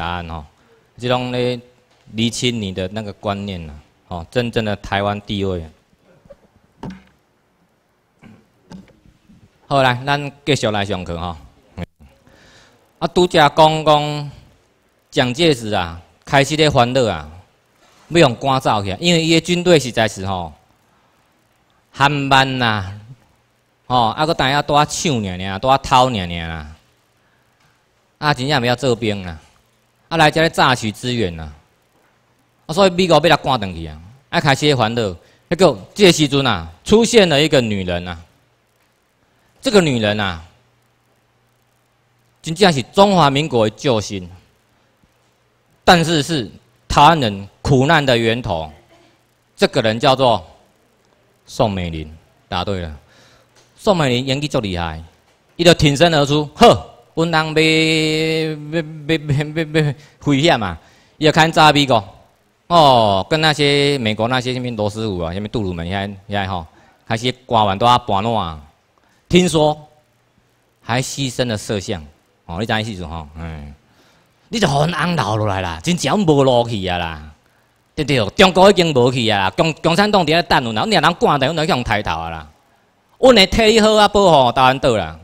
答案哦，即种咧厘清你的那个观念呐，哦，真正的台湾地位。好来，咱继续来上课吼。啊，拄则讲讲蒋介石啊，开始咧烦恼啊，要用赶走去，因为伊个军队实在是吼，很慢呐，哦，啊，搁逐下拄啊抢尔尔，拄啊偷尔尔啦，啊，真正不要做兵啊。啊，来这里榨取资源呐！啊，所以美国要来赶登去啊！啊，开始烦恼。那个这个时阵啊，出现了一个女人啊。这个女人啊，真正是中华民国的救星，但是是他人苦难的源头。这个人叫做宋美龄，答对了。宋美龄演技足厉害，伊就挺身而出，呵。阮人要要要要要危险嘛，要看诈美国，哦，跟那些美国那些什么罗斯福啊、什么杜鲁门，遐遐吼，开始看些官员都啊叛乱，听说还牺牲了摄像，哦，你影意思吼？嗯，你就阮翁留落来啦，真正无落去啊啦，对不对？中国已经无去啊啦，共共产党伫咧等你呐，你若敢干，台湾就用抬头啊啦，会替体好啊，保护台湾岛啦。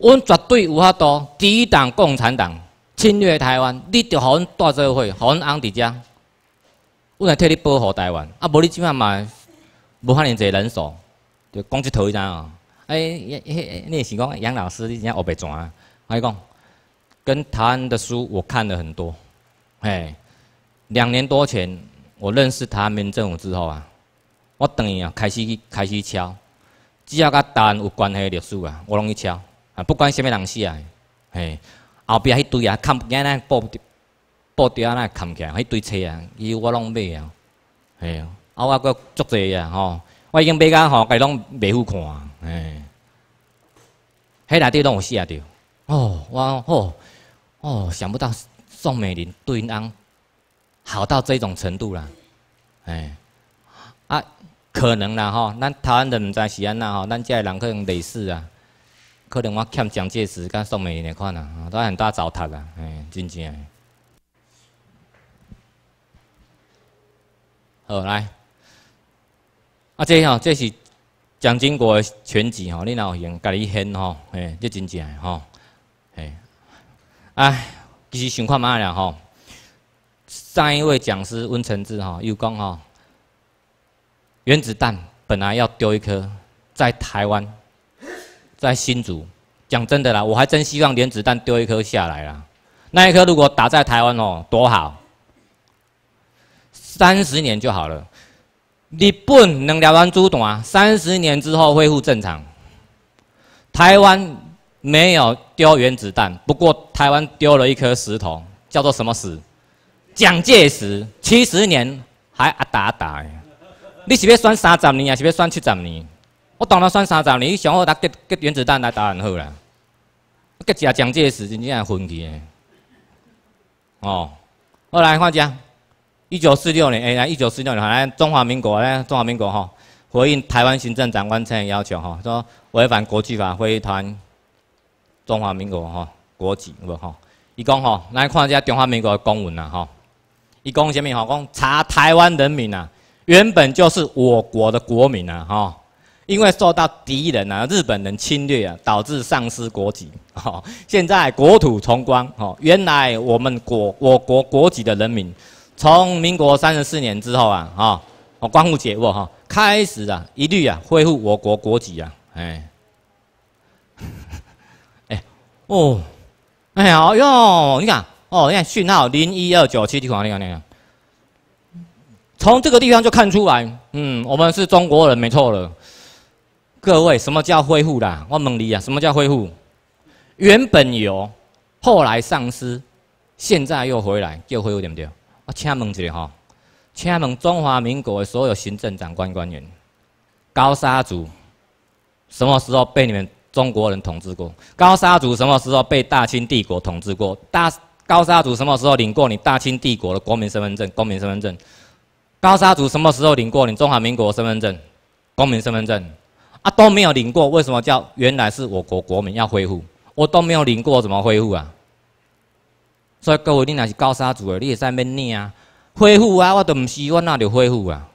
阮绝对有法度抵挡共产党侵略台湾，你阮带大伙，会，阮翁伫遮，阮来替你保护台湾，啊，无你即摆嘛无遐尼济人数，就讲一头一影哦。哎，迄你是讲杨老师，你真正学袂转。伊讲，跟台湾的书我看了很多。哎，两年多前我认识台湾民政府之后啊，我等于啊开始去开始敲，只要甲台湾有关系的历史啊，我拢去敲。啊，不管啥物人死啊，嘿，后壁迄堆啊，扛囝仔来，布不掉，抱啊，那扛起来，迄堆册啊，伊我拢买啊，嘿，啊，我阁足侪啊，吼，我已经买甲吼，家拢袂好看，嘿，迄内底拢有写着，哦，我哦，哦，想不到宋美龄对人好到这种程度啦，哎，啊，可能啦，吼，咱台湾人毋知是安那吼，咱即个人可能类似啊。可能我欠蒋介石、甲宋美龄的款啊，都很大糟蹋啦，哎，真正。的。好，来，啊，这吼，这是蒋经国的全集吼，你若有闲，家己献吼，哎，这真正吼，哎，哎，其实想看嘛啦吼，上一位讲师温承志吼又讲吼，原子弹本来要丢一颗在台湾。在新竹，讲真的啦，我还真希望连子弹丢一颗下来啦。那一颗如果打在台湾哦，多好！三十年就好了。日本能了完猪短，三十年之后恢复正常。台湾没有丢原子弹，不过台湾丢了一颗石头，叫做什么石？蒋介石七十年还一打一打的。你是要算三十年，还是要算七十年？我当然算三十年，伊想好拿个结原子弹来打人好了，结只蒋介石真正昏去诶。哦，后来看下，一九四六年，哎，来一九四六年，来中华民国，来中华民国吼，回应台湾行政长官陈的要求吼，说违反国际法，违反中华民国吼国籍无吼。伊讲吼，来看下中华民国的公文呐吼，伊公写明吼，讲查台湾人民呐，原本就是我国的国民呐吼。因为受到敌人啊、日本人侵略啊，导致丧失国籍。哈，现在国土重光。哈，原来我们国我国国籍的人民，从民国三十四年之后啊，哈，光复解握哈，开始啊，一律啊恢复我国国籍啊。哎，哎，哦，哎呀哟，你看，哦，你看讯号零一二九七，你看，你看，从这个地方就看出来，嗯，我们是中国人，没错了。各位，什么叫恢复啦？我问你啊，什么叫恢复？原本有，后来丧失，现在又回来，叫恢复对不对？我请问一下哈，请问中华民国的所有行政长官官员，高沙族什么时候被你们中国人统治过？高沙族什么时候被大清帝国统治过？大高沙族什么时候领过你大清帝国的国民身份证、公民身份证？高沙族什么时候领过你中华民国身份证、公民身份证？都没有领过，为什么叫原来是我国国民要恢复？我都没有领过，怎么恢复啊？所以各位，你若是搞沙主啊？你使免领，啊，恢复啊？我都毋是，我哪就恢复啊？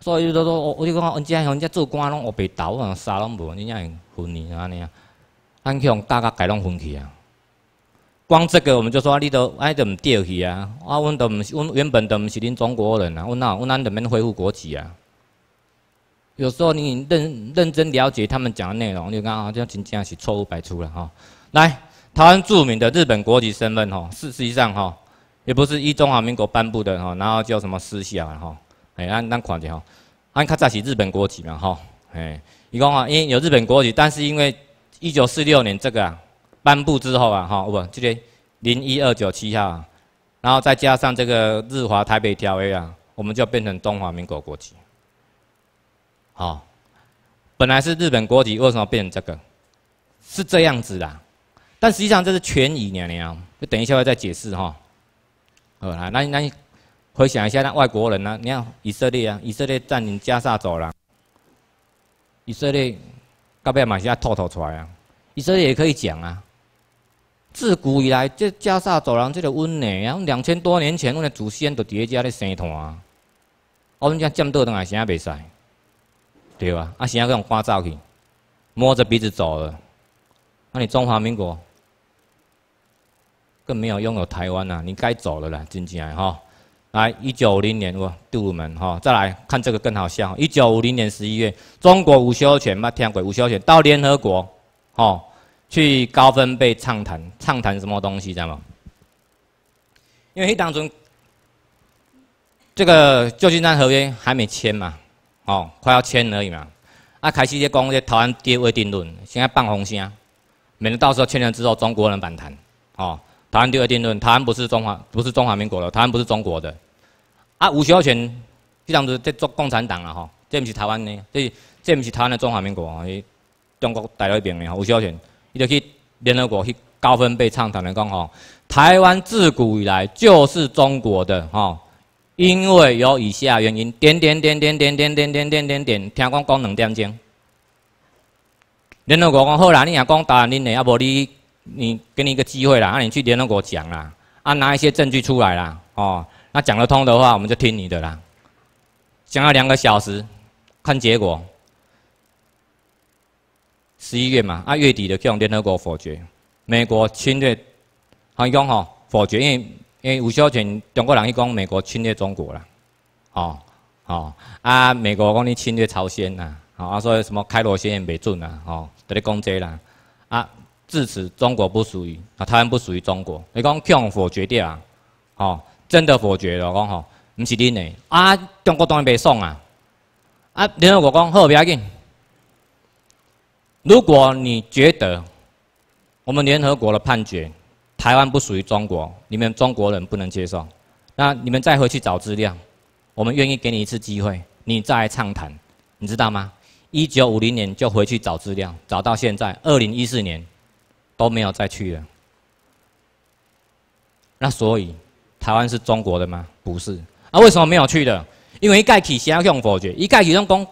所以都都，我就讲，阮这、阮遮做官拢学被斗啊，啥拢无，你哪会混呢？安尼啊，去向大家改拢混去啊！光这个我们就说，你都俺都毋掉去啊！啊，阮都毋是，阮原本都毋是恁中国人啊！阮哪，阮安著免恢复国籍啊？有时候你认认真了解他们讲的内容，就刚刚就今天是错误百出了哈。来，台湾著名的日本国籍身份哈，事实上哈，也不是一中华民国颁布的哈，然后叫什么私下哈，哎按那款的哈，按卡扎是日本国籍嘛哈，哎，你讲啊，因为有日本国籍，但是因为一九四六年这个啊颁布之后啊哈，不这个零一二九七号，啊，然后再加上这个日华台北条约啊，我们就变成中华民国国籍。好，本来是日本国籍，为什么变成这个？是这样子的，但实际上这是权宜年龄就等一下我再解释哈。好，啦，那那回想一下，那外国人呢？你看以色列啊，以色列占领加沙走廊，以色列到尾马是要吐吐出来啊，以色列也可以讲啊，自古以来这加沙走廊这个温暖，两千多年前我们祖先就伫咧家生团，我们讲战斗当然也是啊袂使。对吧？啊，现在这种瓜照去，摸着鼻子走了。那你中华民国更没有拥有台湾啊，你该走了啦，真正哈。来，一九五零年，我杜鲁门哈，再来看这个更好笑。一九五零年十一月，中国无休权嘛，天鬼无休权，到联合国哈，去高分贝畅谈，畅谈什么东西知道吗？因为当中这个旧金山合约还没签嘛。哦，快要签而已嘛，啊，开始在讲在台湾第二定论，现在放红声，免得到时候签了之后中国人反弹。哦，台湾第二定论，台湾不是中华，不是中华民国了，台湾不是中国的。啊，吴秀全，这样子在做共产党了哈，这不是台湾的，这这不是台湾的中华民国啊，中国大陆那边的哈，吴秀全，伊就去联合国去高分贝唱，谈的讲吼，台湾自古以来就是中国的哈。因为有以下原因，点点点点点点点点点点，点，听讲讲两点钟。联合国讲好啦，你也讲答案你的，要不你你给你一个机会啦，啊你去联合国讲啦，啊拿一些证据出来啦，哦，那讲得通的话，我们就听你的啦。讲了两个小时，看结果。十一月嘛，啊月底的这种联合国否决，美国侵略好像吼否决，因为。因为吴修钱，中国人伊讲美国侵略中国啦，哦哦，啊美国讲你侵略朝鲜呐，哦啊，所以什么开罗宣言袂准啦，哦，伫咧讲这啦，啊至此中国不属于，啊他们不属于中国，伊讲强否决掉啦，哦真的否决咯，讲吼，毋是恁的啊中国当然袂爽啊，啊联合国讲好不要紧，如果你觉得我们联合国的判决，台湾不属于中国，你们中国人不能接受。那你们再回去找资料，我们愿意给你一次机会，你再畅谈，你知道吗？一九五零年就回去找资料，找到现在二零一四年都没有再去了。那所以，台湾是中国的吗？不是。啊，为什么没有去的？因为一概起先要用否决，一概起中公。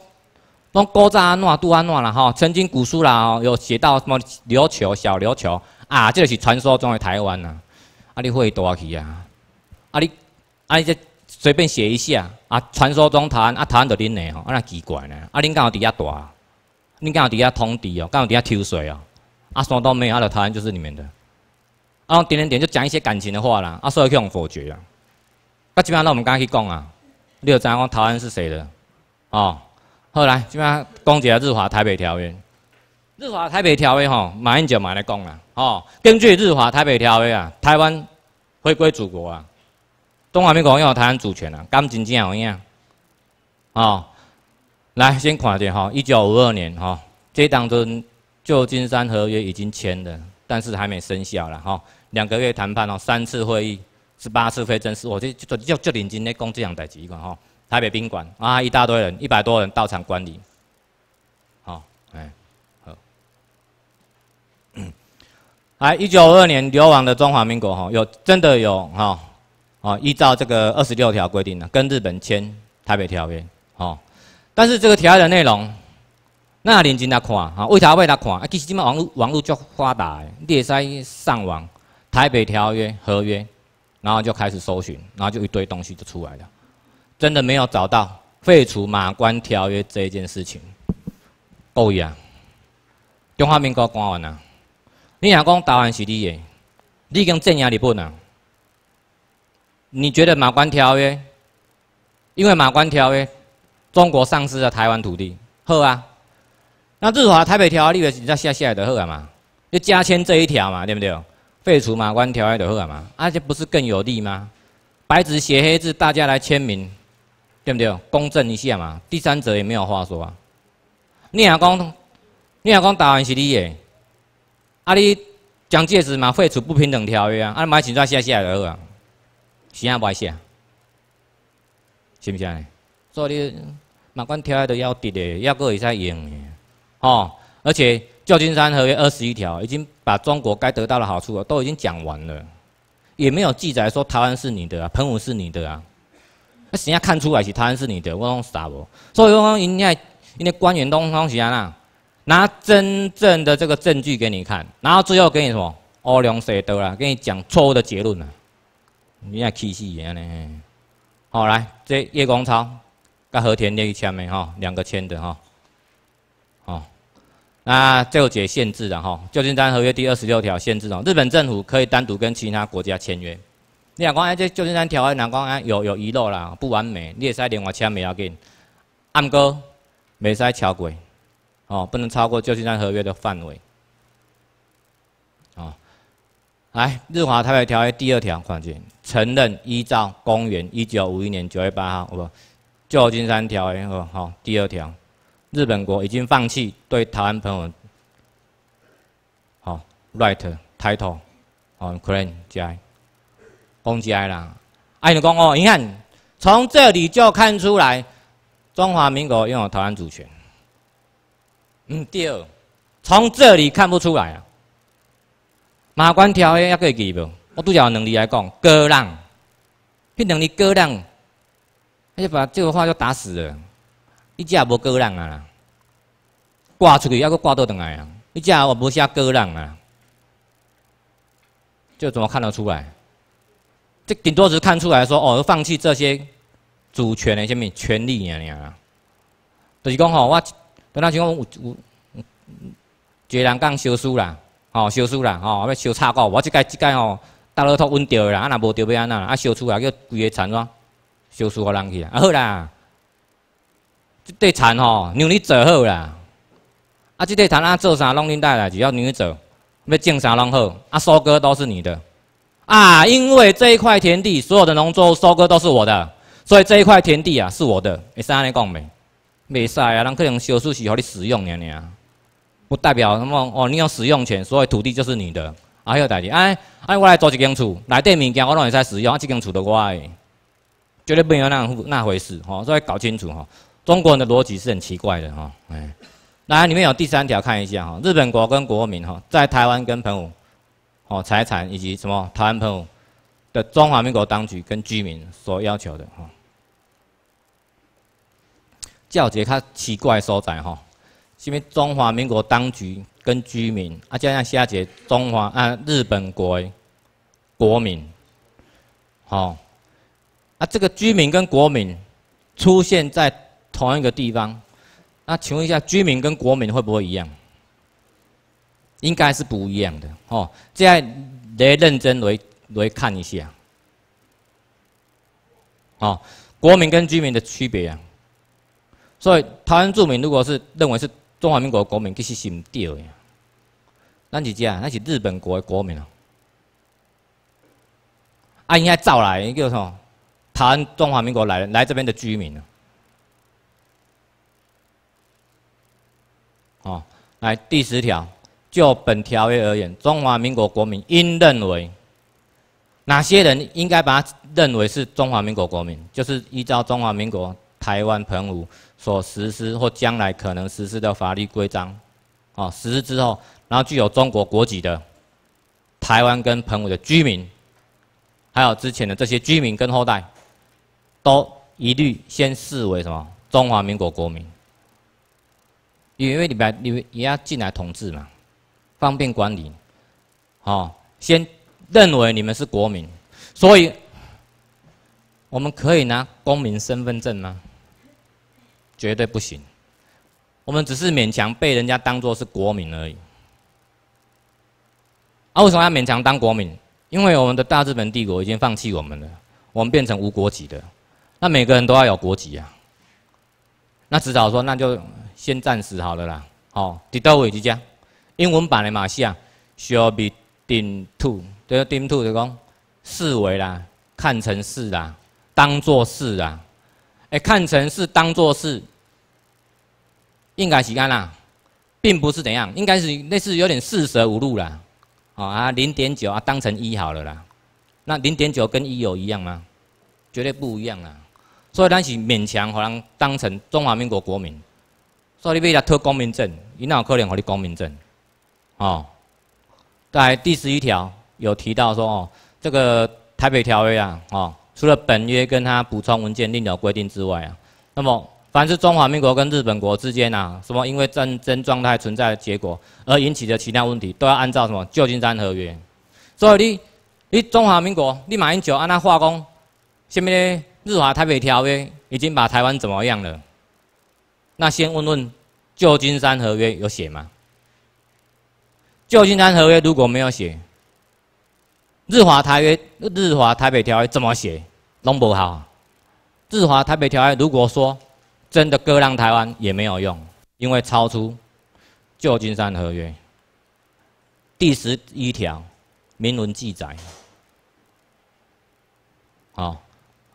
讲古扎安诺、杜安诺了哈，曾经古书啦有写到什么琉球、小琉球。啊，这个是传说中的台湾呐！啊，你会多去啊？啊，你啊，你这随便写一下啊，传说中台湾啊，台湾著恁的吼，啊那奇怪呢？啊，恁敢有伫遐住，恁敢有伫遐通知哦，敢有伫遐抽水哦，啊，山东没，啊，台湾就是你们的。啊，点点点就讲一些感情的话啦，啊，所以去用否决啊。啊，基本上，那我们刚刚去讲啊，你著知影讲台湾是谁的？哦，后来基本上一下日华台北条约。日华台北条约吼，马英九马来讲啦，吼，根据日华台北条约啊，台湾回归祖国啊，中华民国拥有台湾主权啊，咁真正有影，哦，来先看下吼，一九五二年吼，这当中旧金山合约已经签了，但是还没生效了吼，两个月谈判哦，三次会议，十八次非正式，我去就就就领今天讲这样代志管吼，台北宾馆啊，一大堆人，一百多人到场观礼。来一九二二年流亡的中华民国哈，有真的有哈，哦，依照这个二十六条规定呢，跟日本签《台北条约》哦，但是这个条约的内容，那认真来看，哈，为啥为他看？啊，其实今嘛网络网络足发达你你会使上网，《台北条约》合约，然后就开始搜寻，然后就一堆东西就出来了，真的没有找到废除《马关条约》这一件事情，够样？中华民国官完了。你若讲台湾是你的，你经镇压你不能。你觉得马关条约，因为马关条约，中国丧失了台湾土地，好啊。那日华台北条约，你以为现在写的好啊嘛？就加签这一条嘛，对不对？废除马关条约的好嘛？而且不是更有利吗？白纸写黑字，大家来签名，对不对？公证一下嘛，第三者也没有话说啊。你讲讲，你讲讲台湾是你的。啊！你蒋介石嘛废除不平等条约啊，啊买现在写下来好啊，谁也爱写，是不是？所以，马关条约都要得的，要过使用的，哦！而且《旧金山合约》二十一条已经把中国该得到的好处都已经讲完了，也没有记载说台湾是你的啊，澎湖是你的啊。那谁家看出来是台湾是你的？我弄傻无。所以，我讲因那因那官员都弄啥啦？拿真正的这个证据给你看，然后最后给你什么？欧龙蛇头啦，给你讲错误的结论啦。你啊，气死人呢！好，来，这叶光超，甲和田那一签没哈，两个签的哈，好，那就有解限制的哈。旧金山合约第二十六条限制哦，日本政府可以单独跟其他国家签约。你讲光按这旧金山条约，哪光按有有遗漏啦，不完美，你会使另外签的要紧，暗哥未使超过。哦，不能超过旧金山合约的范围。哦，来，日华台北条约第二条，款件，承认依照公元一九五一年九月八号不，旧金山条约哦，好，第二条，日本国已经放弃对台湾朋友，好，right title，哦，claim 起 i 攻击起来啦！哎，你讲哦，你看，从这里就看出来，中华民国拥有台湾主权。嗯，对，从这里看不出来啊。马关条约还记无？我拄着能力来讲割让，迄能力割让，他就把这个话就打死了。一家无割让啊，挂出去要阁挂倒等来啊。一家我不下割让啊，就怎么看得出来？这顶多是看出来说哦，放弃这些主权的什么权利啊？就是讲吼我。等下像讲有有，一个人讲烧书啦，吼烧书啦，吼要烧草稿。我即间即间吼，大落托稳着啦，啊若无着要安怎啦，啊烧厝啊叫规个田怎烧书互人去啦？啊好啦，即块田吼，让你做好啦。啊即块田啊做啥，拢恁带来，只要你做，要种啥拢好，啊收割都是你的。啊，因为这一块田地所有的农作物收割都是我的，所以这一块田地啊是我的，会使安尼讲没？袂使啊，人可能修数时候你使用，㖏㖏，不代表什么哦。你用使用权，所有土地就是你的，还有代理。哎哎，我来做一间厝，内底物件我拢会使使用，啊，这间厝都我的，绝对没有那那回事吼。所以搞清楚吼，中国人的逻辑是很奇怪的吼。哎，来，里面有第三条看一下哈，日本国跟国民哈，在台湾跟澎湖哦，财产以及什么台湾澎湖的中华民国当局跟居民所要求的哈。叫一个较奇怪的所在吼，虾米中华民国当局跟居民，啊加上写一个中华啊日本国国民，吼，啊这个居民跟国民出现在同一个地方，那请问一下居民跟国民会不会一样？应该是不一样的吼，这样来认真来来看一下，哦，国民跟居民的区别啊。所以台湾著名如果是认为是中华民国国民，其实是不对的。咱是啥？咱是日本国的国民哦。啊，应该召来叫什么？台湾中华民国来来这边的居民哦。来第十条，就本条约而言，中华民国国民应认为哪些人应该把他认为是中华民国国民？就是依照中华民国台湾澎湖。所实施或将来可能实施的法律规章，啊，实施之后，然后具有中国国籍的台湾跟澎湖的居民，还有之前的这些居民跟后代，都一律先视为什么中华民国国民？因因为你们你们也要进来统治嘛，方便管理，哦，先认为你们是国民，所以我们可以拿公民身份证吗？绝对不行，我们只是勉强被人家当做是国民而已。啊，为什么要勉强当国民？因为我们的大日本帝国已经放弃我们了，我们变成无国籍的。那每个人都要有国籍啊。那只好说，那就先暂时好了啦。好，第到位就讲，英文版的马戏啊，shall 来西亚需要 e 定土，这个 to 就讲视为啦，看成是啦，当做是啦。哎，看成是当做是应该是干啦，并不是怎样，应该是那是有点四舍五入啦，啊啊，零点九啊当成一好了啦。那零点九跟一有一样吗？绝对不一样啊。所以他是勉强可能当成中华民国国民，所以你为了偷公民证，一脑壳脸我你公民证，哦，在第十一条有提到说哦，这个台北条约啊，哦。除了本约跟他补充文件另有规定之外啊，那么凡是中华民国跟日本国之间啊，什么因为战争状态存在的结果而引起的其他问题，都要按照什么旧金山合约。所以你你中华民国，你马英九按那化工，什么日华台北条约已经把台湾怎么样了？那先问问旧金山合约有写吗？旧金山合约如果没有写，日华台约日华台北条约怎么写？弄不好，日华台北条约如果说真的割让台湾也没有用，因为超出旧金山合约第十一条明文记载。好，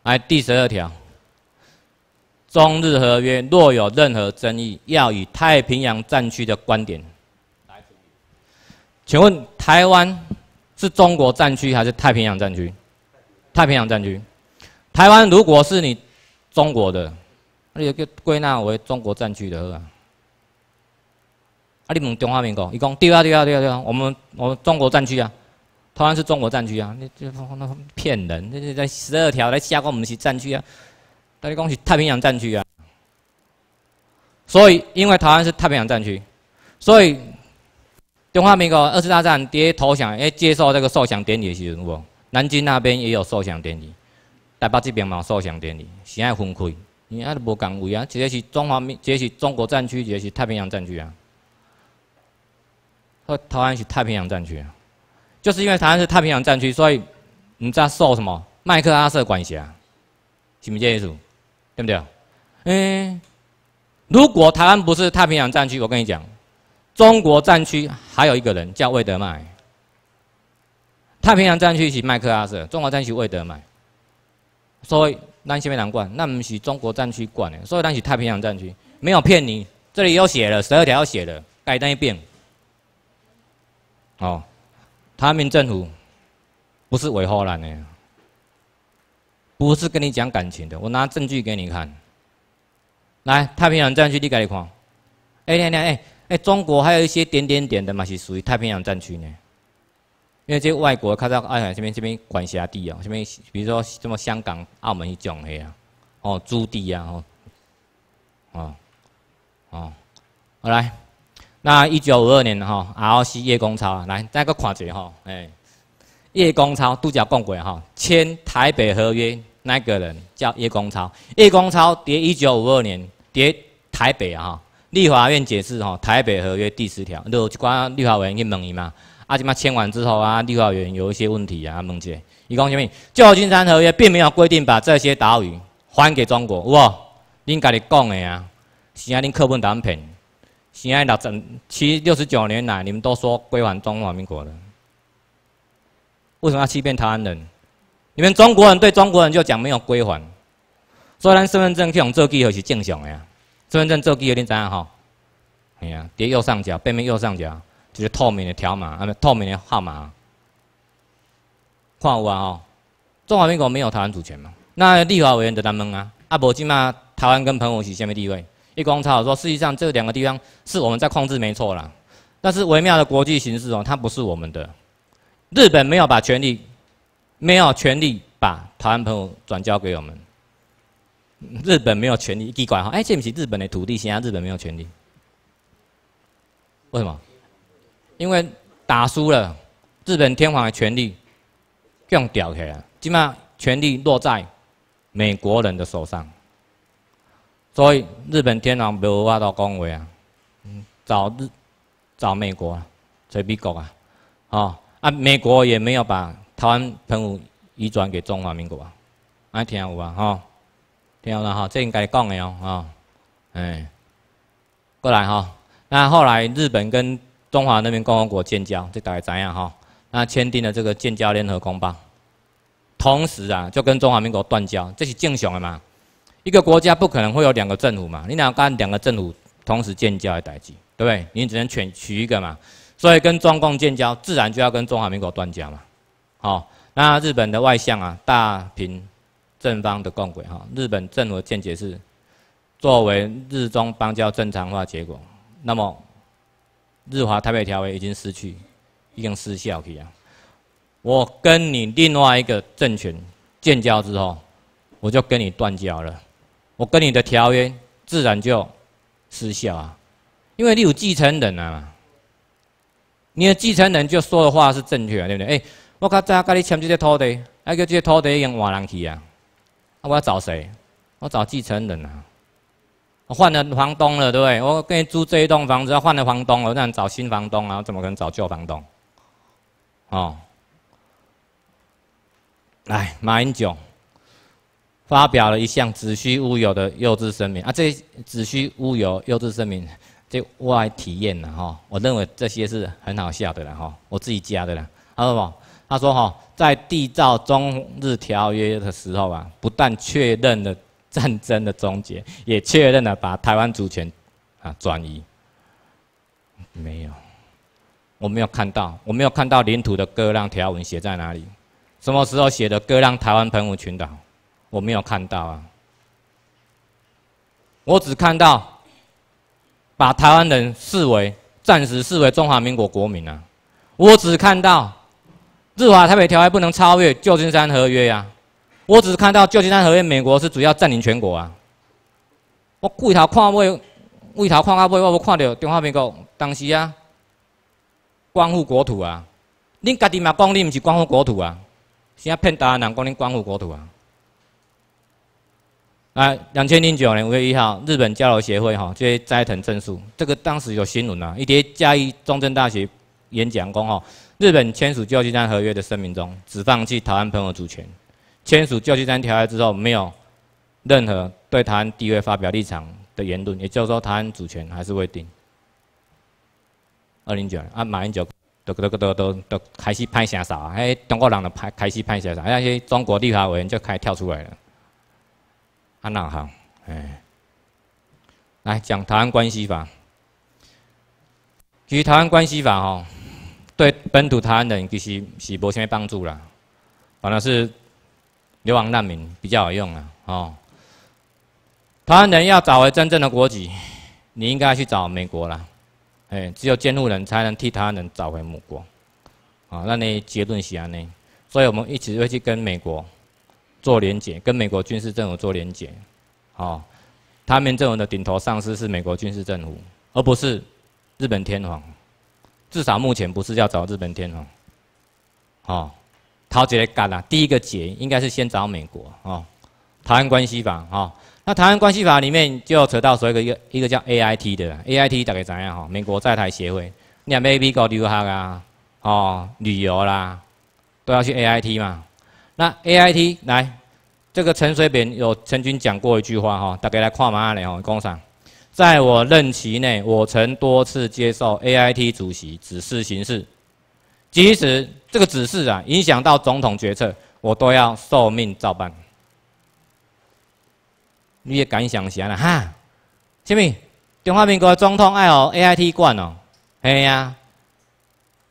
来第十二条，中日合约若有任何争议，要以太平洋战区的观点。请问台湾是中国战区还是太平洋战区？太平洋战区。台湾如果是你中国的，那就归纳为中国战区的啊。啊，你们中华民国一讲对啊对啊对啊对啊，我们我们中国战区啊，台湾是中国战区啊，那那那骗人，那那十二条来下纲我们是战区啊，大家讲是太平洋战区啊。所以因为台湾是太平洋战区，所以中华民国二次大战第一投降，哎，接受这个受降典礼的时候，南京那边也有受降典礼。台北这边嘛，受降典礼是爱分开，因啊都无共位啊。这个是中华民，这个是中国战区，这个是太平洋战区啊。和台湾是太平洋战区，就是因为台湾是太平洋战区，所以人家受什么麦克阿瑟管辖，是不是这意思？对不对？嗯，如果台湾不是太平洋战区，我跟你讲，中国战区还有一个人叫魏德迈。太平洋战区是麦克阿瑟，中国战区魏德迈。所以咱先未人管，那毋是中国战区管的，所以咱是太平洋战区。没有骗你，这里有写了十二条写的，改那一遍。哦，他们政府不是维护人的，不是跟你讲感情的，我拿证据给你看。来，太平洋战区你睇你看，哎，你你哎哎，中国还有一些点点点的嘛是属于太平洋战区呢。因为这外国看到爱海这边这边管辖地啊，这边比如说什么香港、澳门一种的呀，哦，租地呀，哦，哦，好来，那一九五二年哈，R C 叶公超来再搁看一下哈，哎，叶公超渡假共轨哈，签台北合约那个人叫叶公超，叶公超在一九五二年在台北啊，立法院解释哈，台北合约第十条，就关立法院去问伊嘛。阿舅妈签完之后啊，立法员有一些问题啊，孟姐。一共什么？旧金山合约》并没有规定把这些岛屿还给中国，哇，好？恁家己讲的啊，是啊，恁课本当骗，是啊，六十七六十九年来，你们都说归还中华民国了，为什么要欺骗台湾人？你们中国人对中国人就讲没有归还。所以，咱身份证这种做记号是正常的呀。身份证做记号恁知影吼？哎呀，在右上角，背面右上角。就是透明的条码，啊，透明的号码。看完啊，哦，中华民国没有台湾主权嘛？那立法委员的他们啊，阿伯今嘛，台湾跟澎湖是什么地位。一公超说，实际上这两个地方是我们在控制，没错啦。但是微妙的国际形势哦，它不是我们的。日本没有把权利，没有权利把台湾、澎湖转交给我们。日本没有权利奇怪哈，哎，这不是日本的土地，现在日本没有权利。为什么？因为打输了，日本天皇的权力降掉起来，起码权力落在美国人的手上。所以日本天皇没有话到讲话啊，找日找美国，找美国啊，吼啊，美国也没有把台湾澎湖移转给中华民国啊，啊，听有啊，吼，听有了哈，这应该讲的哦，吼，哎，过来哈，那后来日本跟中华人民共和国建交，这大概怎样哈？那签订了这个建交联合公报，同时啊，就跟中华民国断交，这是正常的嘛？一个国家不可能会有两个政府嘛？你哪干两个政府同时建交的代际，对不对？你只能选取一个嘛？所以跟中共建交，自然就要跟中华民国断交嘛。好，那日本的外相啊，大平正方的共轨哈，日本政府见解是作为日中邦交正常化结果，那么。日华台北条约已经失去，已经失效去了。我跟你另外一个政权建交之后，我就跟你断交了。我跟你的条约自然就失效啊，因为你有继承人啊。你的继承人就说的话是正确，对不对？哎，我刚再跟你签这些土地，那叫这些土地已经换人去啊！我要找谁？我找继承人啊！换了房东了，对不对？我跟你租这一栋房子，要换了房东了，那找新房东啊？怎么可能找旧房东？哦，来，马英九发表了一项子虚乌有的幼稚声明啊！这子虚乌有幼稚声明，这我来体验了哈。我认为这些是很好笑的了哈，我自己加的了。他说什么？他说哈，在缔造中日条约的时候啊，不但确认了。战争的终结，也确认了把台湾主权啊转移。没有，我没有看到，我没有看到领土的割让条文写在哪里，什么时候写的割让台湾澎湖群岛？我没有看到啊。我只看到把台湾人视为暂时视为中华民国国民啊。我只看到日华台北条约不能超越旧金山合约呀。我只是看到旧金山合约，美国是主要占领全国啊。我柜头看未，柜头看阿未，我有看到中华民国当时啊，光复国土啊。恁家己嘛讲，恁不是光复国土啊，是骗偏大人讲恁光复国土啊。来，两千零九年五月一号，日本交流协会哈，这些斋藤正树，这个当时有新闻啊，伊叠嘉义中正大学演讲讲吼，日本签署旧金山合约的声明中，只放弃台湾、朋友主权。签署旧金山条约之后，没有任何对台湾地位发表立场的言论，也就是说，台湾主权还是未定。二零九，啊，马英九，都都都都都开始派啥啥，哎，中国人就派开始派啥啥，哎些中国立法委员就开始跳出来了，啊，那好，哎，来讲台湾关系法，其实台湾关系法吼，对本土台湾人其实是无么帮助啦，反正是。流亡难民比较有用啊！哦，台湾人要找回真正的国籍，你应该去找美国啦。哎，只有监护人才能替台湾人找回母国。啊，那你结论是然呢，所以我们一直会去跟美国做连结，跟美国军事政府做连结。哦，他们政府的顶头上司是美国军事政府，而不是日本天皇。至少目前不是要找日本天皇。哦。他直的干啦。第一个解应该是先找美国哦，台湾关系法哦。那台湾关系法里面就扯到说一个一个叫 AIT 的，AIT 大家知样哈？美国在台协会。你像 A.P. 搞留学啊，哦，旅游啦，都要去 A.I.T 嘛。那 A.I.T 来，这个陈水扁有曾经讲过一句话哈，大家来跨马阿哦，工赏。在我任期内，我曾多次接受 A.I.T. 主席指示行事。即使这个指示啊，影响到总统决策，我都要受命照办。你也敢想想啦，哈？什么？中华民国总统爱哦，AIT 管哦，嘿呀，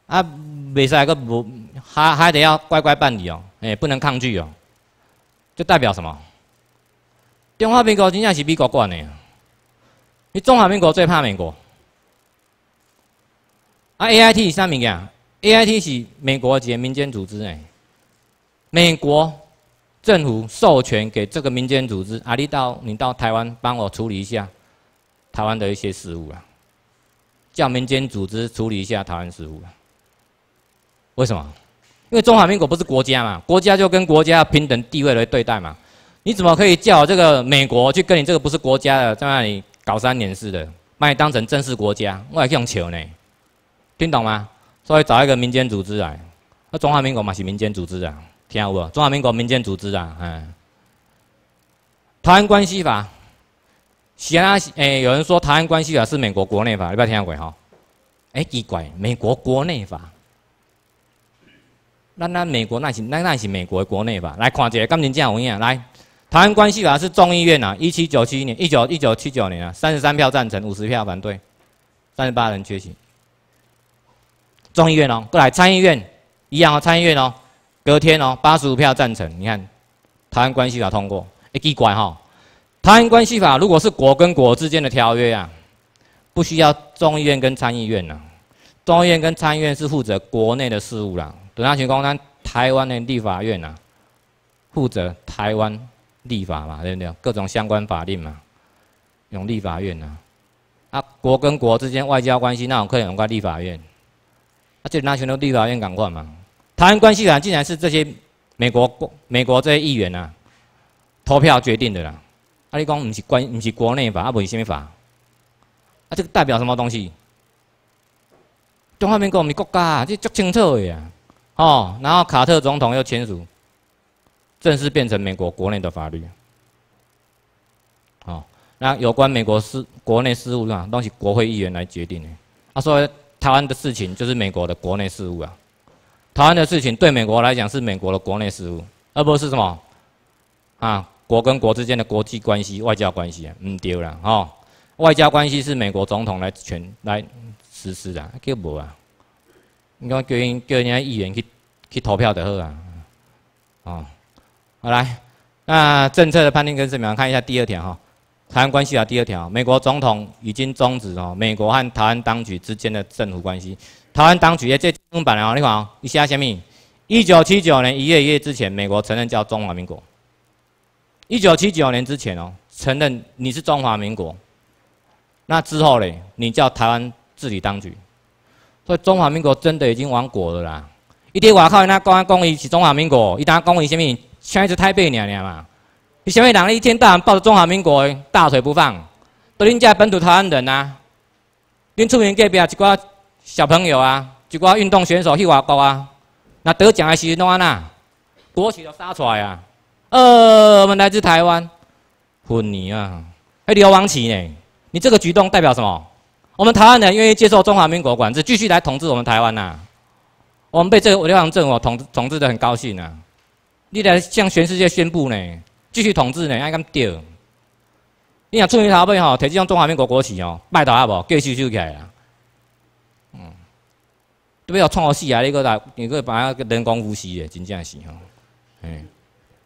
啊，未使个无，还还得要乖乖办理哦，哎，不能抗拒哦。这代表什么？中华民国真正是美国管的。你中华民国最怕美国。啊，AIT 是啥物件？AIT 是美国一个民间组织诶，美国政府授权给这个民间组织，阿你到你到台湾帮我处理一下台湾的一些事务啊，叫民间组织处理一下台湾事务了。为什么？因为中华民国不是国家嘛，国家就跟国家平等地位来对待嘛，你怎么可以叫这个美国去跟你这个不是国家的在那里搞三年似的，把你当成正式国家？我还用求呢，听懂吗？所以找一个民间组织来。那中华民国嘛是民间组织啊，听有无？中华民国民间组织啊，哎，台湾关系法，先啊，诶，有人说台湾关系法是美国国内法，你不要听下鬼吼，哎，奇怪，美国国内法，那那美国那是那那是美国国内法，来看一下，感情这样有影？来，台湾关系法是众议院啊，一七九七年，一九一九七九年啊，三十三票赞成，五十票反对，三十八人缺席。众议院哦，过来参议院一样哦，参议院哦，隔天哦，八十五票赞成，你看，台湾关系法通过，哎，奇怪哈！台湾关系法如果是国跟国之间的条约啊，不需要众议院跟参议院呢。众议院跟参议院是负责国内的事务啦，等下请公安台湾的立法院啊，负责台湾立法嘛，对不对？各种相关法令嘛，用立法院呢。啊，国跟国之间外交关系那种，可以用个立法院。就拿拳头绿岛院港过嘛，台湾关系法竟然是这些美国美国这些议员啊投票决定的啦，啊，你讲不是关不是国内法啊，不是虾米法，啊这个代表什么东西？中华人民国我是国家，啊，这足清楚的，哦，然后卡特总统又签署，正式变成美国国内的法律，哦，那有关美国事国内事务呐，都是国会议员来决定的，啊，所以台湾的事情就是美国的国内事务啊，台湾的事情对美国来讲是美国的国内事务，而不是什么，啊，国跟国之间的国际关系、外交关系啊，唔对了哈，外交关系是美国总统来全来实施的，叫无啊，你看叫人叫人家议员去去投票就好啊，哦，好来，那政策的判定跟怎么样？看一下第二条哈。台湾关系啊，第二条，美国总统已经终止哦，美国和台湾当局之间的政府关系。台湾当局也最近办了哦，你看哦，以下什么？一九七九年一月一月之前，美国承认叫中华民国。一九七九年之前哦，承认你是中华民国。那之后嘞，你叫台湾治理当局。所以中华民国真的已经亡国了啦！一天外靠，那安公一是中华民国，一单光一什么？只是台北娘娘嘛。你什么人一天到晚抱着中华民国大腿不放，都恁家本土台湾人呐，恁出名隔壁一挂小朋友啊，一挂运动选手去外国啊，那得奖时阵弄安那，国旗都杀出来啊！呃，我们来自台湾，混你啊！还流亡期旗呢？你这个举动代表什么？我们台湾人愿意接受中华民国管制，继续来统治我们台湾呐？我们被这个流亡政府统治统治得很高兴啊！你来向全世界宣布呢？继续统治呢？安咁对？你出去年头尾吼，提这种中华民国国旗哦，拜托阿无，继续收起来啦。嗯，都要创好死啊！你个来，你个把阿人工呼吸诶，真正是吼。嗯，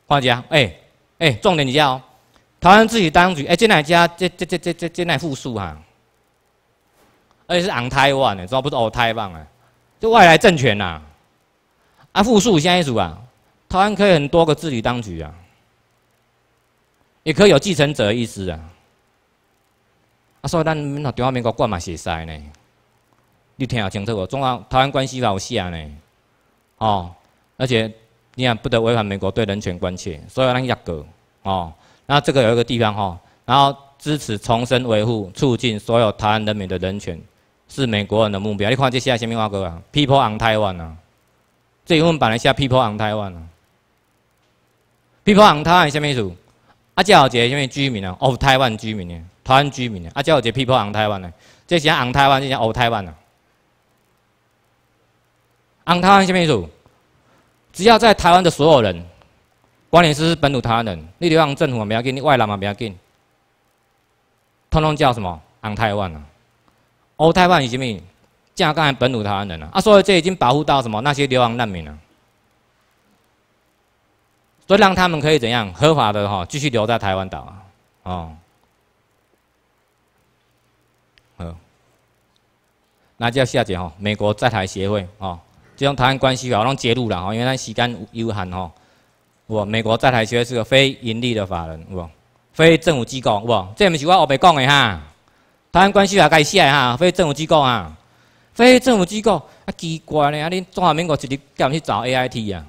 看下，哎哎，重点一下哦，台湾治理当局，哎，这哪家？这这这这这这哪一户数啊？而且是昂台湾的，主要不是欧台湾的，就外来政权呐。啊，复数现在一组啊，台湾可以很多个治理当局啊。也可以有继承者意思啊！啊，所以咱那中华民国管嘛写使呢？你听好清楚哦，中华台湾关系法有写呢，哦，而且你也不得违反美国对人权关切，所以咱压根哦。那这个有一个地方哦，然后支持重申维护促进所有台湾人民的人权，是美国人的目标。你看这现什么话国啊，People on Taiwan 啊，这一份本来写 People on Taiwan 啊，People on Taiwan 下面一组。啊，这一个因物居民啊，of Taiwan 居民呢？台湾居民呢？啊，这一个 people on Taiwan 这是 on Taiwan 这是 of Taiwan 呐，on Taiwan 只要在台湾的所有人，关联是本土台湾人，你流亡政府不要紧，你外来嘛不要紧，通通叫什么 on Taiwan 什 o f Taiwan 经讲本土台湾人呐，啊，所以这已经保护到什么那些流亡难民啊。所以让他们可以怎样合法的哈继续留在台湾岛啊，哦，呃，那就要下节哈，美国在台协会哦，这种台湾关系啊，让揭露了哈，因为咱时间有限哈，我美国在台协会是个非盈利的法人，哇，非政府机构，哇，不？这不是我后白讲的哈，台湾关系法该写哈，非政府机构啊，非政府机构啊，奇怪呢，啊你中华民国一日叫人去找 A I T 呀？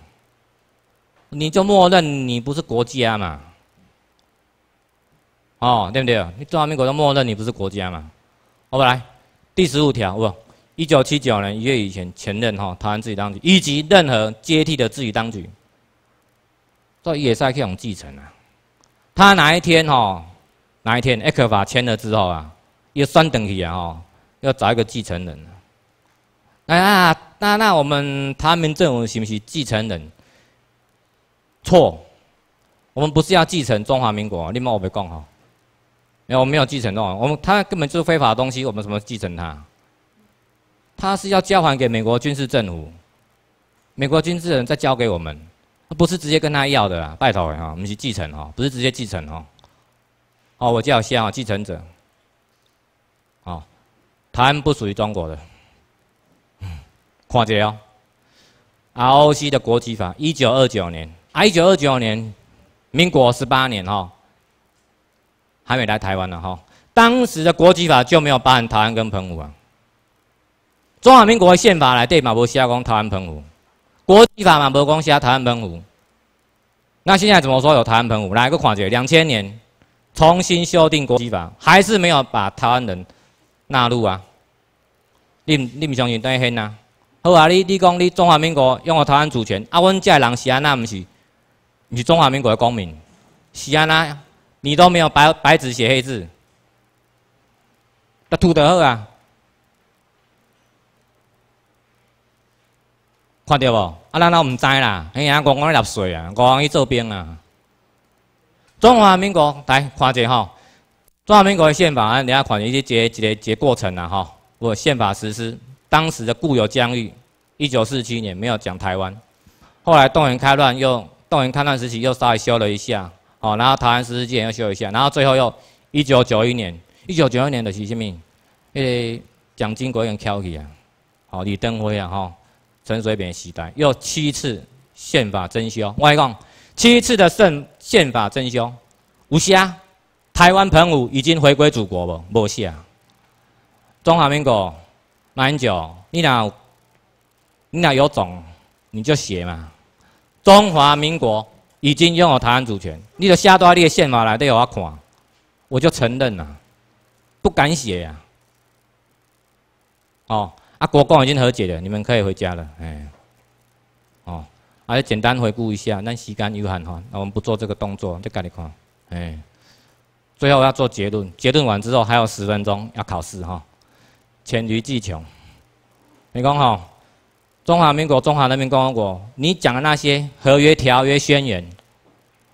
你就默认你不是国家嘛？哦，对不对？中华民国的默认你不是国家嘛？好，来，第十五条，不，一九七九年一月以前前任哈台湾自己当局，以及任何接替的自己当局，这也是这种继承啊。他哪一天哈，哪一天《埃克法》签了之后啊，也算等于啊，要找一个继承人。那那那我们台民这种是不是继承人？错，我们不是要继承中华民国，另外我没讲哈，没有我没有继承华，我们他根本就是非法的东西，我们怎么继承他？他是要交还给美国军事政府，美国军事人再交给我们，不是直接跟他要的，啦，拜托哈，我们是继承哈，不是直接继承哈。哦，我叫一啊，继承者，哦，台湾不属于中国的，看这哦，ROC 的国籍法，一九二九年。啊，一九二九年，民国十八年，哈，还没来台湾呢，哈。当时的国际法就没有含台湾跟澎湖啊，中华民国宪法来对嘛，无写讲台湾澎湖，国际法嘛无讲写台湾澎湖。那现在怎么说有台湾澎湖？来个跨界，两千年重新修订国际法，还是没有把台湾人纳入啊？你你不相信对现啊？好啊，你你讲你中华民国拥有台湾主权，啊，阮这人人安那毋是？你是中华民国的公民，西安啊，你都没有白白纸写黑字，那土得好啊！看到不？啊，咱都唔知啦，哎呀，国王去纳税啊，国王去做兵啊。中华民国，来，看下吼，中华民国的宪法，你看，看下一些结结结过程啦，吼。我宪法实施当时的固有疆域，一九四七年没有讲台湾，后来动员开乱又。动员抗战时期又稍微修了一下，哦，然后台湾字期又修一下，然后最后又一九九一年、一九九一年的什么？平，个蒋经国经翘起来，好，李登辉啊，吼，陈水扁时代又七次宪法征修，我讲七次的甚宪法征修，无写，台湾澎湖已经回归祖国无，无写，中华民国，马英九，你那，你那有种，你就写嘛。中华民国已经拥有台湾主权，你的下多少列宪法来的话看，我就承认了，不敢写呀。哦，啊国共已经和解了，你们可以回家了，哎。哦，而且简单回顾一下，那时间有限哈，那我们不做这个动作，就赶紧看，哎。最后要做结论，结论完之后还有十分钟要考试哈，黔驴技穷。你讲哈？中华民国、中华人民共和国，你讲的那些合约、条约、宣言，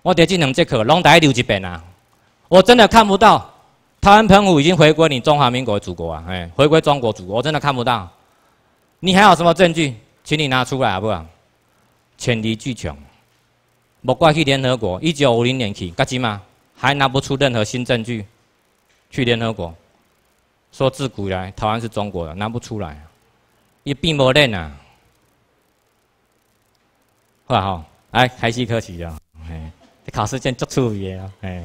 我得记两节课，拢在留一遍啊！我真的看不到台湾澎湖已经回归你中华民国的祖国啊！哎，回归中国祖国，我真的看不到。你还有什么证据，请你拿出来好不好？权力巨穷，莫怪去联合国。一九五零年起，干支嘛，还拿不出任何新证据去联合国，说自古以来台湾是中国的，拿不出来，也并不认啊。好啊，吼，来，开始开举啊，嘿，这考试卷足处味啊，嘿，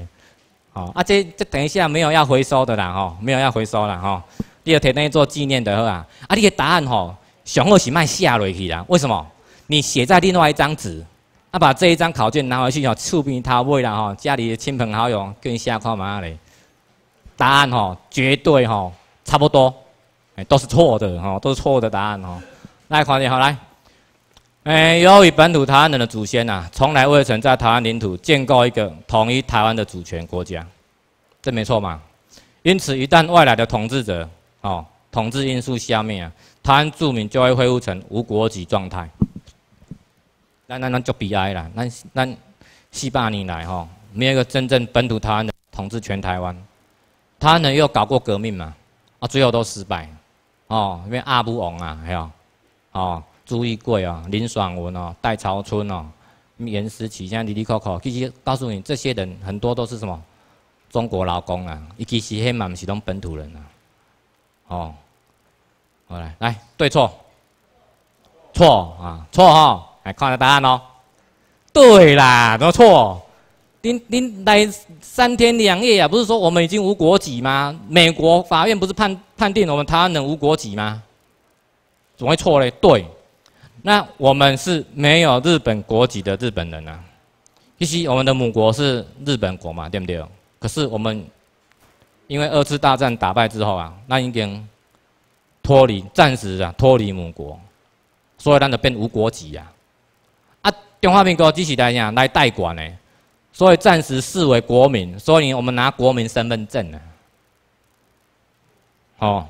好，啊这这等一下没有要回收的啦，吼，没有要回收啦，吼，你要填那做纪念的好啊，啊，你的答案吼，上部是卖下落去啦，为什么？你写在另外一张纸，啊，把这一张考卷拿回去哦，厝边头位啦，吼，家里的亲朋好友跟下看嘛嘞，答案吼，绝对吼，差不多，哎，都是错的吼，都是错误的答案吼，来看你好来。嗯，由于本土台湾人的祖先呐，从来未曾在台湾领土建构一个统一台湾的主权国家，这没错嘛。因此，一旦外来的统治者，哦，统治因素消灭啊，台湾住民就会恢复成无国籍状态。那那那就悲哀啦，那那四八年来，吼，没有一个真正本土台湾人统治全台湾。他呢，又搞过革命嘛，啊，最后都失败。哦，因为阿布翁啊，还有，哦。朱一贵啊，林爽文啊，戴朝春啊，严思起，现在滴滴可可，其实告诉你，这些人很多都是什么中国劳工啊，其实那些嘛不是讲本土人啊，哦，来来对错，错啊错哈，来看下答案哦，对啦，怎么错？您您来三天两夜啊，不是说我们已经无国籍吗？美国法院不是判判定我们台湾人无国籍吗？怎么会错嘞？对。那我们是没有日本国籍的日本人啊，必须我们的母国是日本国嘛，对不对？可是我们因为二次大战打败之后啊，那已经脱离暂时啊脱离母国，所以那它变无国籍呀。啊，中华民国只是来呀来代管呢，所以暂时视为国民，所以我们拿国民身份证呢。哦，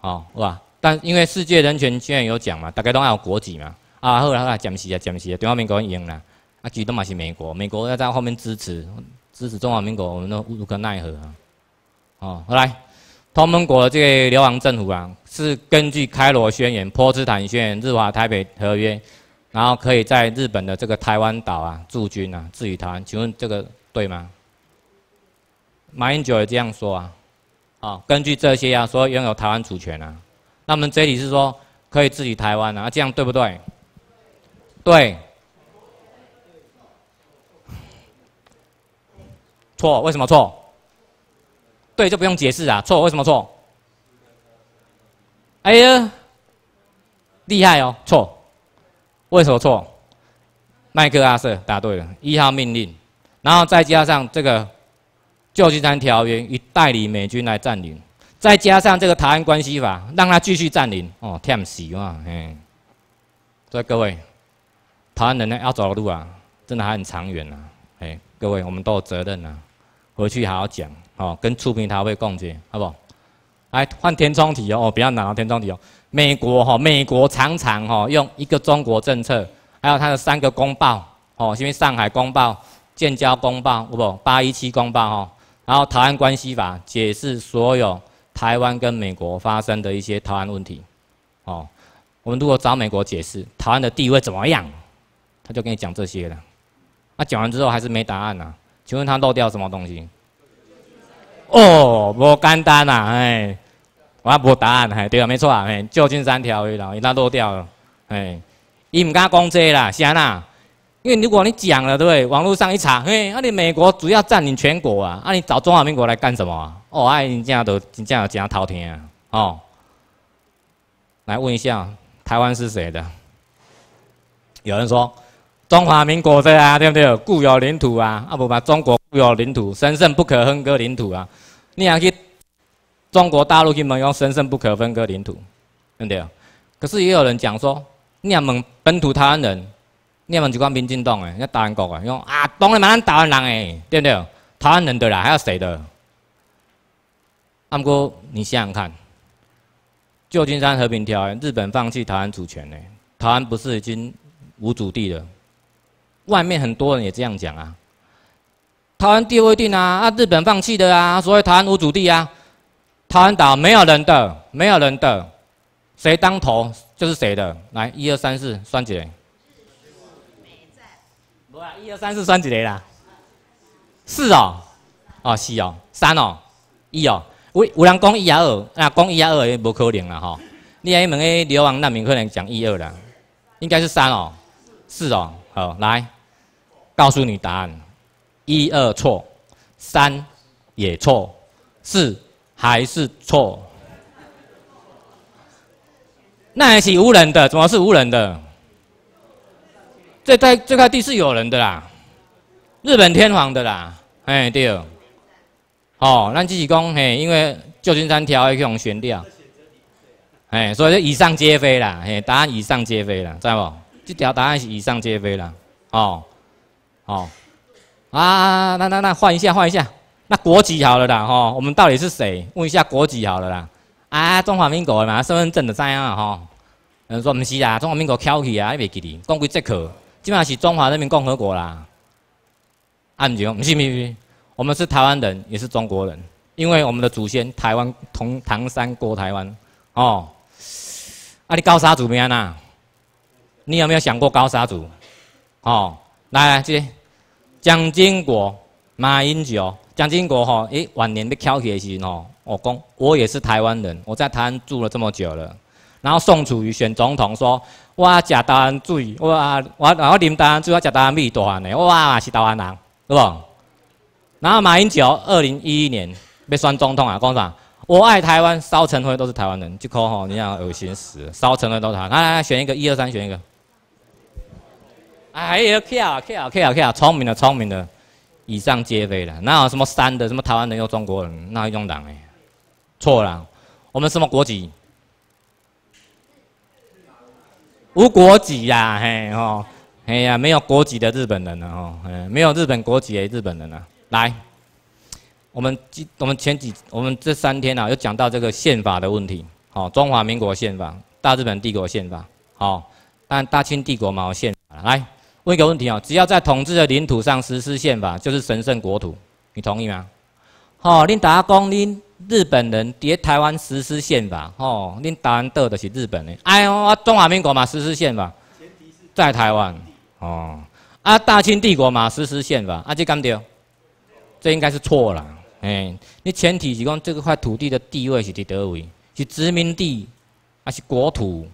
哦，是吧？但因为世界人权宣言有讲嘛，大家都爱有国籍嘛，啊后来啊，战时啊，战时啊，中华民国赢啦，啊其实都嘛是美国，美国要在后面支持，支持中华民国，我们都无可奈何啊。哦，后来同盟国这个流亡政府啊，是根据开罗宣言、波茨坦宣言、日华台北合约，然后可以在日本的这个台湾岛啊驻军啊，自台湾。请问这个对吗？马英九也这样说啊，啊根据这些啊，说拥有台湾主权啊。那我们这里是说可以自己台湾啊，这样对不对？对。错，为什么错？对，就不用解释啊。错，为什么错？哎呀，厉害哦！错，为什么错？麦克阿瑟答对了，一号命令，然后再加上这个旧金山条约以代理美军来占领。再加上这个《台湾关系法》，让他继续占领，哦，舔死嘛，嘿，所以各位，台湾人呢要走的路啊，真的还很长远啊，哎，各位，我们都有责任啊，回去好好讲，哦，跟促平大会共进，好不？来换填充题哦，哦，比较难啊，填充题哦，美国哈，美国常常哈用一个中国政策，还有它的三个公报，哦，因为《上海公报》、《建交公报》不不，《八一七公报》哦，然后《台湾关系法》解释所有。台湾跟美国发生的一些台湾问题，哦，我们如果找美国解释台湾的地位怎么样，他就跟你讲这些了。那讲完之后还是没答案呐？请问他漏掉什么东西？哦，不简单呐，哎，我哇，没答案哎，对啊，没错啊，哎，旧金山条去了，他漏掉了，哎，他不敢讲这个啦，谢娜。因为如果你讲了，对不对？网络上一查，嘿，那你美国主要占领全国啊，那你找中华民国来干什么？哦，哎，你这样都这样讲，好听啊。哦，来问一下，台湾是谁的？有人说中华民国的啊，对不对？固有领土啊，啊不嘛，中国固有领土，神圣不可分割领土啊。你想去中国大陆去讲讲神圣不可分割领土，对不对？可是也有人讲说，你还蒙本土台湾人。你阿问就讲民进党诶，你台湾国啊，因为啊，党你嘛咱台湾人诶，对不对？台湾人的啦，还要谁的？啊唔过你想想看，旧金山和平条约，日本放弃台湾主权诶，台湾不是已经无主地了？外面很多人也这样讲啊。台湾地位定啊，啊日本放弃的啊，所以台湾无主地啊。台湾岛没有人的，没有人的，谁当头就是谁的。来，一二三四，算起来。啊，一二三四算几个啦，四哦，哦是哦，三哦，一哦，有有人讲一啊二，那讲一啊二也无可能啦吼，你厦门个流亡难民可能讲一二啦，应该是三哦，四哦，好来，告诉你答案，一二错，三也错，四还是错，那也是无人的，怎么是无人的？这、块这块地是有人的啦，日本天皇的啦，哎对，哦，咱自己讲，嘿，因为旧金山条已用悬吊，哎，所以就以上皆非啦，嘿，答案以上皆非啦，知道不？这条答案是以上皆非啦，哦，哦，啊，那、那、那换一下，换一下，那国籍好了啦，吼，我们到底是谁？问一下国籍好了啦，啊，中华民国的嘛，身份证就知啊吼，嗯，说不是啊，中华民国翘起啊，还袂记得，讲过借口。基本上是中华人民共和国啦，按句是，你是，不是，我们是台湾人，也是中国人，因为我们的祖先台湾同唐山过台湾，哦，啊，你高山族没安你有没有想过高山族？哦，来，来，这蒋经国、马英九，蒋经国哈，诶，晚年被敲起的时候，我讲，我也是台湾人，我在台湾住了这么久了，然后宋楚瑜选总统说。我食台湾水，我我我啉饮台湾水，我食台湾米，多安内，我也是台湾人，是不？然后马英九二零一一年被选总统啊，工厂，我爱台湾，烧成灰都是台湾人，去口吼，你想恶心死，烧成灰都是台，湾。来来来，选一个，一二三，选一个。哎呀，巧巧啊巧啊，聪明的聪明的，以上皆非的，哪有什么三的，什么台湾人又中国人，哪一种党呢？错了，我们什么国籍？无国籍呀，嘿吼，哎呀，没有国籍的日本人呢，哦，没有日本国籍的日本人呢，来，我们今我们前几，我们这三天呐，又讲到这个宪法的问题，好，中华民国宪法，大日本帝国宪法，好，但大清帝国毛宪法？来，问一个问题啊，只要在统治的领土上实施宪法，就是神圣国土，你同意吗？好，大家讲，恁。日本人在台湾实施宪法，吼，恁答案对的是日本的。哎，我中华民国嘛实施宪法，在台湾，哦，啊，大清帝国嘛实施宪法，啊，这干掉，这应该是错了，哎，你前提是讲这块土地的地位是伫德位，是殖民地还是国土，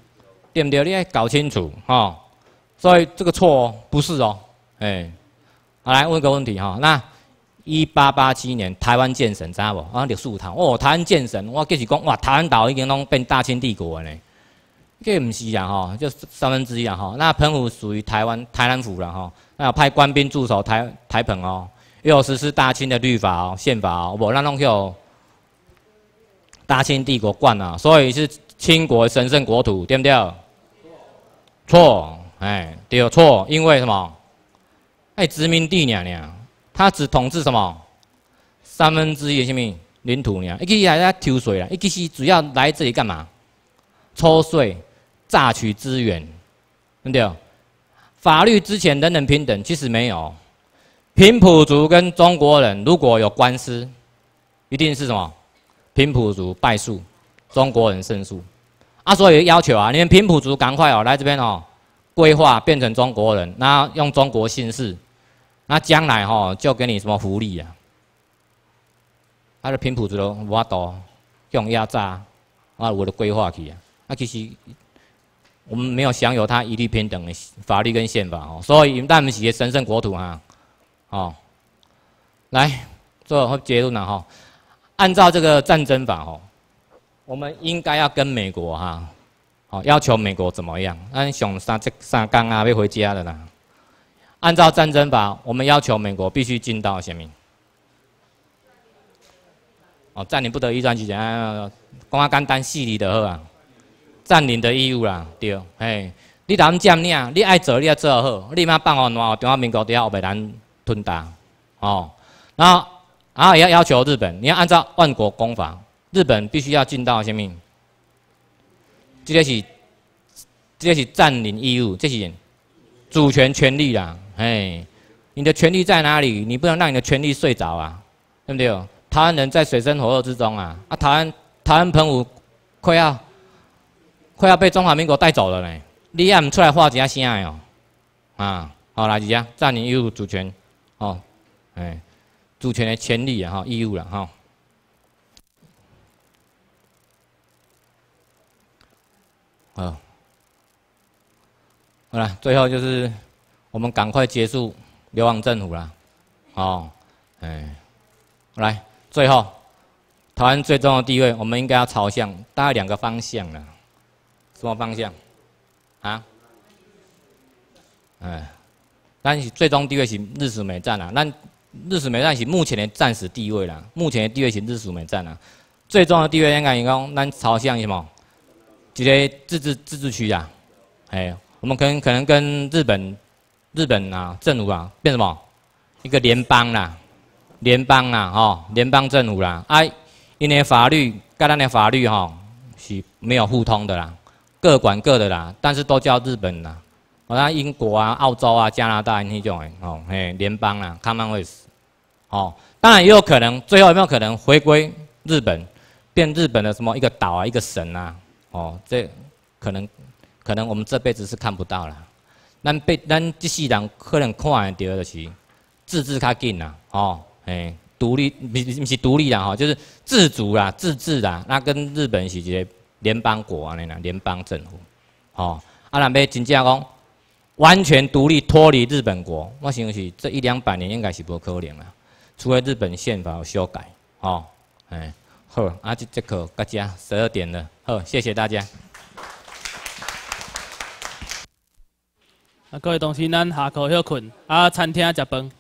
对不对？你要搞清楚，哦，所以这个错不是哦，哎，好，来问个问题哈，那。一八八七年，台湾建省，知道无？啊，六四趟哦，台湾建省，我继续讲，哇，台湾岛已经拢变大清帝国了呢，计唔是呀吼，就三分之一啊吼。那澎湖属于台湾，台南府了吼，那派官兵驻守台台澎哦，又有实施大清的律法哦、宪法哦，无那弄起有大清帝国惯啊，所以是清国神圣国土，对不对？错，哎，对错，因为什么？哎，殖民地娘娘。他只统治什么三分之一的什么领土呀？伊去来在抽水啊，一个是主要来这里干嘛？抽税、榨取资源，对不对？法律之前人人平等，其实没有。平埔族跟中国人如果有官司，一定是什么？平埔族败诉，中国人胜诉。啊，所以要求啊，你们平埔族赶快哦来这边哦，规划变成中国人，那用中国姓氏。那将来吼，就给你什么福利啊？他的贫谱子都无多，用压榨啊，我的规划去啊。那其实我们没有享有他一律平等的法律跟宪法哦。所以，但我是神圣国土哈，哦，来做结论了吼。按照这个战争法哦，我们应该要跟美国哈，哦，要求美国怎么样？那想三七三工啊，要回家的啦。按照战争法，我们要求美国必须尽到宪命。哦，占领不得一战期间，光阿简单细腻的好啊，占领的义务啦，对，嘿，你人占领，你爱做你也做好，你妈帮我拿我中华民国对阿越南吞掉，哦，后然后也要要求日本，你要按照万国公法，日本必须要尽到宪命。这个是，这个是占领义务，这是主权权利啦。哎，你的权利在哪里？你不能让你的权利睡着啊，对不对哦？台湾人在水深火热之中啊，啊，台湾台湾澎湖快要快要被中华民国带走了呢，你也唔出来话一下声哦，啊，好来姐姐，占你义务主权，哦，哎，主权的权利哈，义务了哈，好，好了，最后就是。我们赶快结束流亡政府啦！哦，哎，来，最后，台湾最重要的地位，我们应该要朝向大概两个方向啦。什么方向？啊？哎，但是最终地位是日属美占啦，那日属美占是目前的暂时地位啦，目前的地位是日属美占啦，最重要的地位应该应该，咱朝向什么？这些自治自治区啊，哎，我们可能可能跟日本。日本啊，政府啊，变什么？一个联邦啦，联邦啦，吼，联邦政府啦。哎，因为法律，跟党的法律哈，是没有互通的啦，各管各的啦。但是都叫日本啦。我像英国啊、澳洲啊、加拿大那种，哦，嘿，联邦啦，Commonwealth。哦，当然也有可能，最后有没有可能回归日本，变日本的什么一个岛啊，一个省啊？哦，这可能，可能我们这辈子是看不到了。咱别咱即世人可能看会到就是自治较紧啦，吼，哎，独立，毋毋是独立啦吼，就是自主啦、自治啦，那跟日本是一个联邦国安尼啦，联邦政府，吼，啊若要真正讲完全独立脱离日本国，我想是这一两百年应该是无可能啦，除非日本宪法有修改，吼，哎，好，啊这节课到家十二点了，好，谢谢大家。啊，各位同事，咱下课休困，啊，餐厅食饭。